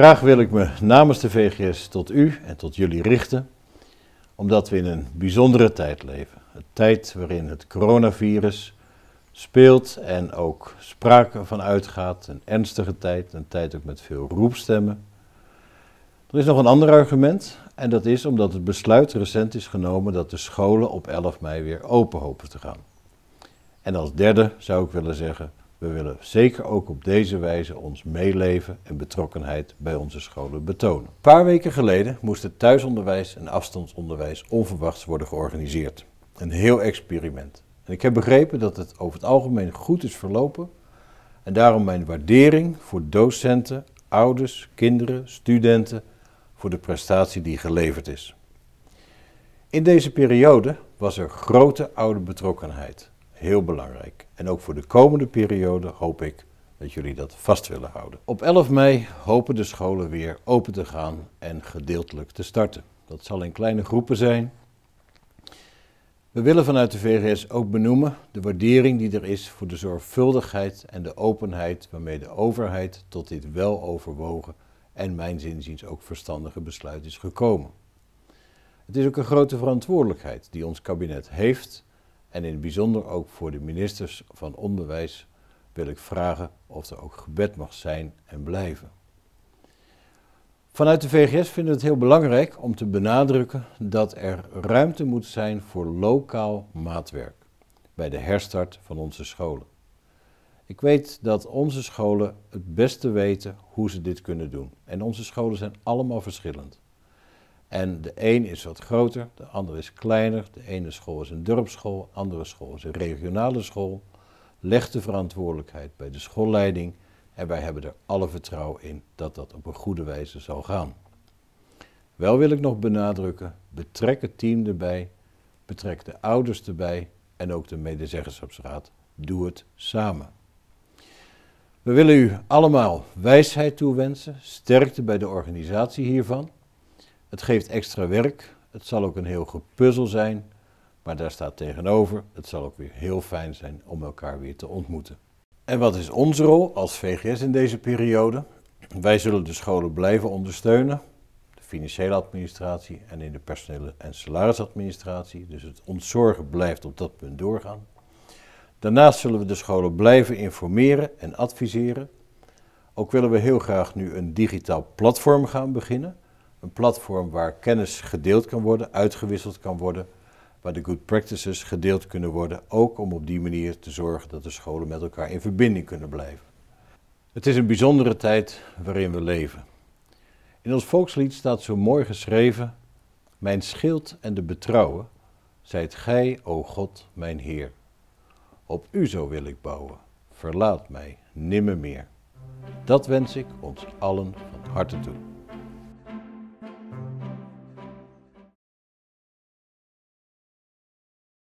Graag wil ik me namens de VGS tot u en tot jullie richten, omdat we in een bijzondere tijd leven. Een tijd waarin het coronavirus speelt en ook sprake van uitgaat. Een ernstige tijd, een tijd ook met veel roepstemmen. Er is nog een ander argument en dat is omdat het besluit recent is genomen dat de scholen op 11 mei weer open hopen te gaan. En als derde zou ik willen zeggen, we willen zeker ook op deze wijze ons meeleven en betrokkenheid bij onze scholen betonen. Een paar weken geleden moest het thuisonderwijs en afstandsonderwijs onverwachts worden georganiseerd. Een heel experiment. En ik heb begrepen dat het over het algemeen goed is verlopen en daarom mijn waardering voor docenten, ouders, kinderen, studenten voor de prestatie die geleverd is. In deze periode was er grote oude betrokkenheid heel belangrijk. En ook voor de komende periode hoop ik dat jullie dat vast willen houden. Op 11 mei hopen de scholen weer open te gaan en gedeeltelijk te starten. Dat zal in kleine groepen zijn. We willen vanuit de VGS ook benoemen de waardering die er is voor de zorgvuldigheid en de openheid waarmee de overheid tot dit wel overwogen en mijn zinziens ook verstandige besluit is gekomen. Het is ook een grote verantwoordelijkheid die ons kabinet heeft en in het bijzonder ook voor de ministers van Onderwijs wil ik vragen of er ook gebed mag zijn en blijven. Vanuit de VGS vinden we het heel belangrijk om te benadrukken dat er ruimte moet zijn voor lokaal maatwerk bij de herstart van onze scholen. Ik weet dat onze scholen het beste weten hoe ze dit kunnen doen. En onze scholen zijn allemaal verschillend. En de een is wat groter, de ander is kleiner. De ene school is een dorpsschool, de andere school is een regionale school. Leg de verantwoordelijkheid bij de schoolleiding en wij hebben er alle vertrouwen in dat dat op een goede wijze zal gaan. Wel wil ik nog benadrukken, betrek het team erbij, betrek de ouders erbij en ook de medezeggenschapsraad. Doe het samen. We willen u allemaal wijsheid toewensen, sterkte bij de organisatie hiervan. Het geeft extra werk, het zal ook een heel gepuzzel zijn, maar daar staat tegenover, het zal ook weer heel fijn zijn om elkaar weer te ontmoeten. En wat is onze rol als VGS in deze periode? Wij zullen de scholen blijven ondersteunen, de financiële administratie en in de personele en salarisadministratie. Dus het ontzorgen blijft op dat punt doorgaan. Daarnaast zullen we de scholen blijven informeren en adviseren. Ook willen we heel graag nu een digitaal platform gaan beginnen een platform waar kennis gedeeld kan worden, uitgewisseld kan worden, waar de good practices gedeeld kunnen worden, ook om op die manier te zorgen dat de scholen met elkaar in verbinding kunnen blijven. Het is een bijzondere tijd waarin we leven. In ons volkslied staat zo mooi geschreven: Mijn schild en de betrouwen, zijt gij, o God, mijn Heer. Op u zo wil ik bouwen, verlaat mij meer. Dat wens ik ons allen van harte toe.